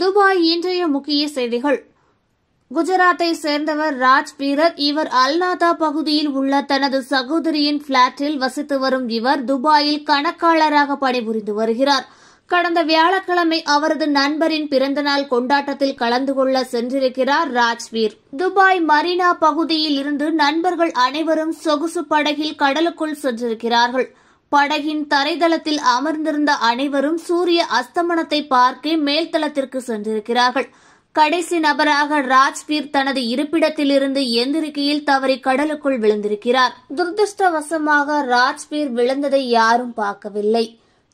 Dubai இன்றைய முக்கிய செய்திகள் குஜராத்தை சேர்ந்தவர் ராஜ் பீரத் இவர் அல்நாதா பகுதியில் உள்ள தனது சகோதரியின் பிளாட்டில் வசித்து வரும் இவர் துபாயில் கணக்காளராக பணிபுரிந்து வருகிறார் கடந்த வியாழக்கிழமை அவரது நண்பரின் பிறந்தநாள் கொண்டாட்டத்தில் கலந்து கொள்ள சென்றிருக்கிறார் ராஜ்வீர் துபாய் மரீனா பகுதியில் இருந்து நண்பர்கள் அனைவரும் சொகுசு படகில் கடலுக்குள் சென்றிருக்கிறார்கள் படகின் தரைதளத்தில் அமர்ந்திருந்த அனைவரும் சூரிய அஸ்தமனத்தை பார்க்க மேல்தளத்திற்கு சென்றிருக்கிறார்கள் கடைசி நபராக ராஜ்வீர் தனது இருப்பிடத்திலிருந்து எந்திரிக்கையில் தவறி கடலுக்குள் விழுந்திருக்கிறார் துரதிருஷ்டவசமாக ராஜ்வீர் விழுந்ததை யாரும் பார்க்கவில்லை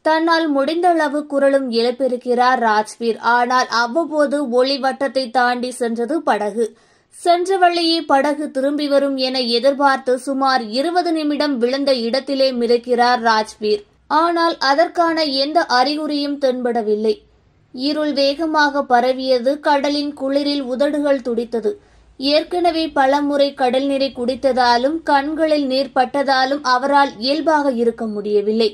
தன்னால் முடிந்தளவு குரலும் இழப்பிருக்கிறார் ராஜ்வீர் ஆனால் அவ்வப்போது ஒளி வட்டத்தை தாண்டி சென்றது படகு சென்ற வழியே படகு திரும்பி வரும் என எதிர்பார்த்து சுமார் இருபது நிமிடம் விழுந்த இடத்திலே மிதக்கிறார் ராஜ்வீர் ஆனால் அதற்கான எந்த அறிகுறியும் தென்படவில்லை இருள் வேகமாக பரவியது கடலின் குளிரில் உதடுகள் துடித்தது ஏற்கனவே பலமுறை கடல் நீரை குடித்ததாலும் கண்களில் நீர் பட்டதாலும் அவரால் இயல்பாக இருக்க முடியவில்லை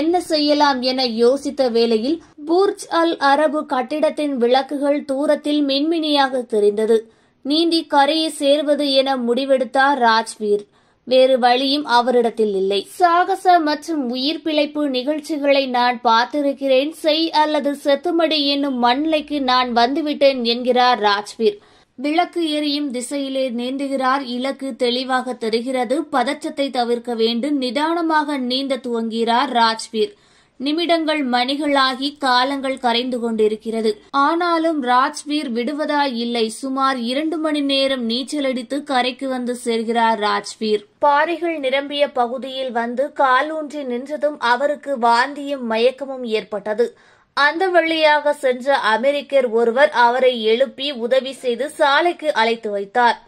என்ன செய்யலாம் என யோசித்த வேளையில் பூர்ஜ் அல் அரபு கட்டிடத்தின் விளக்குகள் தூரத்தில் மின்மினியாக தெரிந்தது நீந்தி கரையை சேர்வது என முடிவெடுத்தார் ராஜ்வீர் வேறு வழியும் அவரிடத்தில் இல்லை சாகச மற்றும் உயிர் பிழைப்பு நிகழ்ச்சிகளை நான் பார்த்திருக்கிறேன் செய் அல்லது செத்துமடி என்னும் மண்ணிலைக்கு நான் வந்துவிட்டேன் என்கிறார் ராஜ்வீர் விளக்கு எரியும் திசையிலே நீந்துகிறார் இலக்கு தெளிவாக தெரிகிறது பதற்றத்தை தவிர்க்க வேண்டும் நிதானமாக நீந்த துவங்கிறார் ராஜ்வீர் நிமிடங்கள் மணிகளாகி காலங்கள் கரைந்து கொண்டிருக்கிறது ஆனாலும் ராஜ்வீர் விடுவதா இல்லை சுமார் இரண்டு மணி நேரம் நீச்சலடித்து கரைக்கு வந்து சேர்கிறார் ராஜ்வீர் பாறைகள் நிரம்பிய பகுதியில் வந்து காலூன்றி நின்றதும் அவருக்கு வாந்தியும் மயக்கமும் ஏற்பட்டது அந்த வழியாக சென்ற அமெரிக்கர் ஒருவர் அவரை எழுப்பி உதவி செய்து சாலைக்கு அழைத்து வைத்தார்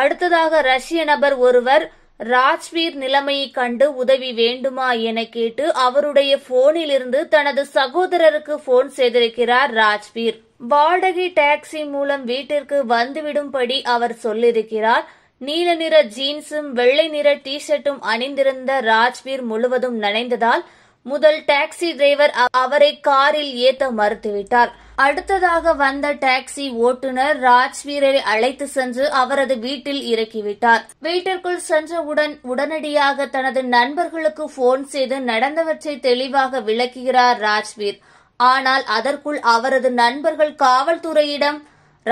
அடுத்ததாக ரஷ்ய நபர் ஒருவர் ராஜ்வீர் நிலைமையை கண்டு உதவி வேண்டுமா என கேட்டு அவருடைய போனிலிருந்து தனது சகோதரருக்கு போன் செய்திருக்கிறார் ராஜ்வீர் வாடகை டாக்ஸி மூலம் வீட்டிற்கு வந்துவிடும்படி அவர் சொல்லியிருக்கிறார் நீல நிற ஜீன்ஸும் வெள்ளை நிற டி ஷர்ட்டும் அணிந்திருந்த ராஜ்வீர் முழுவதும் நனைந்ததால் முதல் டாக்ஸி டிரைவர் அவரை காரில் ஏத்த மறுத்துவிட்டார் அடுத்ததாக வந்த டாக்ஸி ஓட்டுநர் ராஜ்வீரரை அழைத்து சென்று அவரது வீட்டில் இறக்கிவிட்டார் வீட்டிற்குள் சென்றவுடன் உடனடியாக தனது நண்பர்களுக்கு போன் செய்து நடந்தவற்றை தெளிவாக விளக்குகிறார் ராஜ்வீர் ஆனால் அதற்குள் அவரது நண்பர்கள் காவல்துறையிடம்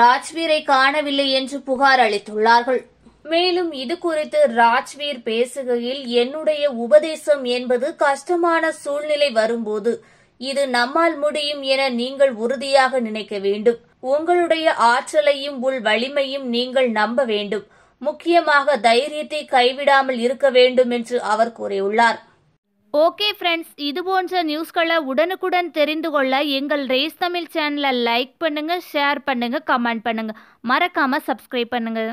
ராஜ்வீரை காணவில்லை என்று புகார் அளித்துள்ளார்கள் மேலும் இது குறித்து ராஜ்வீர் பேசுகையில் என்னுடைய உபதேசம் என்பது கஷ்டமான சூழ்நிலை வரும்போது இது நம்மால் முடியும் என நீங்கள் உறுதியாக நினைக்க வேண்டும் உங்களுடைய ஆற்றலையும் உள் வலிமையும் நீங்கள் நம்ப வேண்டும் முக்கியமாக தைரியத்தை கைவிடாமல் இருக்க வேண்டும் என்று அவர் கூறியுள்ளார் ஓகே ஃப்ரெண்ட்ஸ் இது போன்ற நியூஸ்களை உடனுக்குடன் தெரிந்து கொள்ள எங்கள் ரேஸ் தமிழ் சேனலை லைக் பண்ணுங்கள் ஷேர் பண்ணுங்கள் கமெண்ட் பண்ணுங்கள் மறக்காமல் சப்ஸ்கிரைப் பண்ணுங்கள்